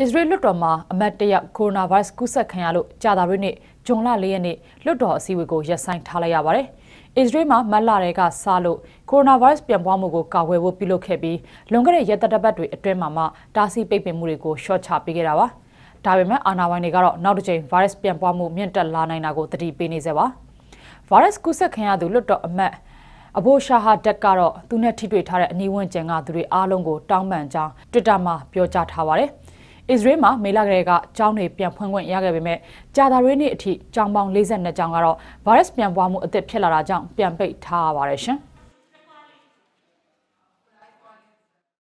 အစ္စရေးလွှတ်တော်မှာအမတ်တယောက်ကိုရိုနာဗိုင်းရပ်စ်ကူးစက်ခံရလို့ကြာသပတေးနေ့ဂျွန်လ၄ရက်နေ့လွှတ်တော်အစည်းအဝေးကိုရပ်ဆိုင်းထားလိုက်ရပါတယ်။အစ္စရေးမှာမတ်လတွေကစလို့ကိုရိုနာဗိုင်းရပ်စ်ပြန့်ပွားမှုကိုကာကွယ်ဖို့ပြုလုပ်ခဲ့ပြီးလွန်ခဲ့တဲ့ရက်သတ္တပတ်တွေအတွင်းမှာမှတားဆီးပိတ်ပင်မှုတွေကိုရှော့ချပေးခဲ့တာပါ။ဒါပေမဲ့အာဏာပိုင်တွေကတော့နောက်တစ်ကြိမ်ဗိုင်းရပ်စ်ပြန့်ပွားမှုမြင့်တက်လာနိုင်တာကိုသတိပေးနေစေပါ။ဗိုင်းရပ်စ်ကူးစက်ခံရသူလွှတ်တော်အမတ်အဘိုရှာဟာဒက်ကတော့သူနဲ့ထိတွေ့ထားတဲ့အနီးဝန်းကျင်ကသူတွေအားလုံးကိုတောင်းပန်ကြောင်း Twitter မှာပြောကြားထားပါတယ်။အစ္စရေးမှာမေလကလေးကကျောင်းတွေပြန်ဖွင့်ခွင့်ရခဲ့ပေမဲ့ကြာသပတေးနေ့အထိကျောင်းပေါင်း52ကျောင်းကတော့ဗိုင်းရပ်စ်ပြန်ပွားမှုအသစ်ဖြစ်လာတာကြောင့်ပြန်ပိတ်ထားရပါတယ်ရှင်